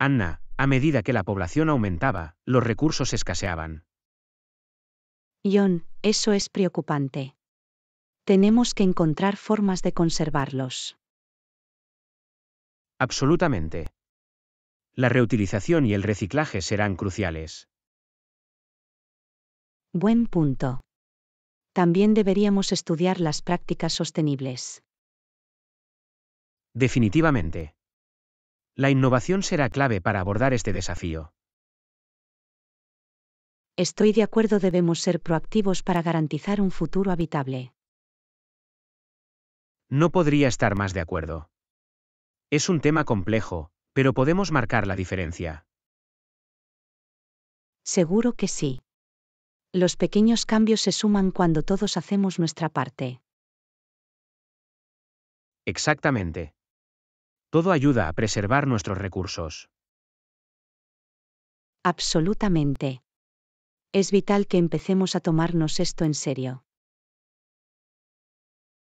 Anna, a medida que la población aumentaba, los recursos escaseaban. John, eso es preocupante. Tenemos que encontrar formas de conservarlos. Absolutamente. La reutilización y el reciclaje serán cruciales. Buen punto. También deberíamos estudiar las prácticas sostenibles. Definitivamente. La innovación será clave para abordar este desafío. Estoy de acuerdo, debemos ser proactivos para garantizar un futuro habitable. No podría estar más de acuerdo. Es un tema complejo, pero podemos marcar la diferencia. Seguro que sí. Los pequeños cambios se suman cuando todos hacemos nuestra parte. Exactamente. Todo ayuda a preservar nuestros recursos. Absolutamente. Es vital que empecemos a tomarnos esto en serio.